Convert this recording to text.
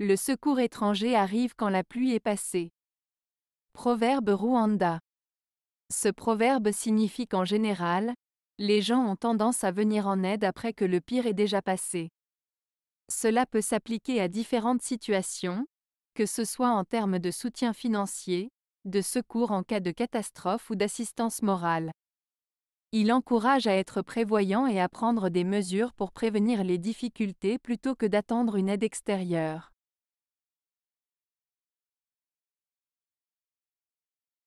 Le secours étranger arrive quand la pluie est passée. Proverbe Rwanda. Ce proverbe signifie qu'en général, les gens ont tendance à venir en aide après que le pire est déjà passé. Cela peut s'appliquer à différentes situations, que ce soit en termes de soutien financier, de secours en cas de catastrophe ou d'assistance morale. Il encourage à être prévoyant et à prendre des mesures pour prévenir les difficultés plutôt que d'attendre une aide extérieure.